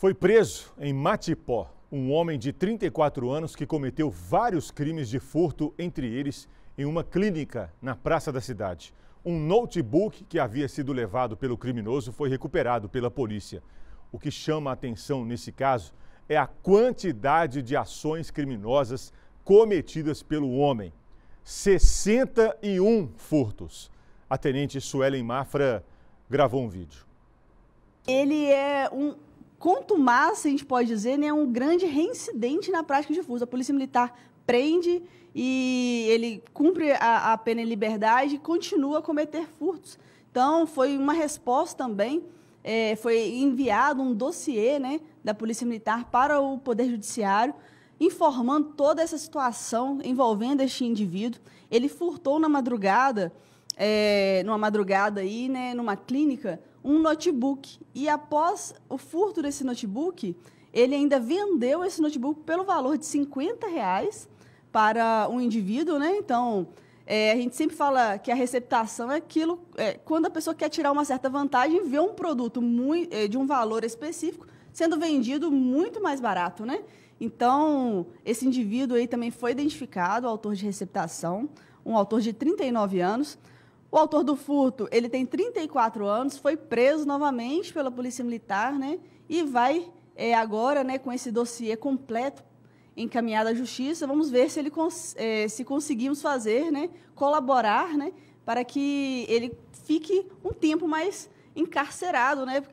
Foi preso em Matipó um homem de 34 anos que cometeu vários crimes de furto, entre eles em uma clínica na praça da cidade. Um notebook que havia sido levado pelo criminoso foi recuperado pela polícia. O que chama a atenção nesse caso é a quantidade de ações criminosas cometidas pelo homem. 61 furtos. A tenente Suelen Mafra gravou um vídeo. Ele é um contumaz, a gente pode dizer, né, é um grande reincidente na prática de furto. A Polícia Militar prende e ele cumpre a, a pena em liberdade e continua a cometer furtos. Então, foi uma resposta também, é, foi enviado um dossiê né, da Polícia Militar para o Poder Judiciário, informando toda essa situação envolvendo este indivíduo. Ele furtou na madrugada é, numa madrugada aí, né, numa clínica, um notebook. E após o furto desse notebook, ele ainda vendeu esse notebook pelo valor de 50 reais para um indivíduo, né? Então, é, a gente sempre fala que a receptação é aquilo, é, quando a pessoa quer tirar uma certa vantagem, vê um produto muito, é, de um valor específico sendo vendido muito mais barato, né? Então, esse indivíduo aí também foi identificado, autor de receptação, um autor de 39 anos, o autor do furto, ele tem 34 anos, foi preso novamente pela Polícia Militar, né? E vai é, agora, né, com esse dossiê completo encaminhado à Justiça, vamos ver se ele cons é, se conseguimos fazer, né, colaborar, né, para que ele fique um tempo mais encarcerado, né?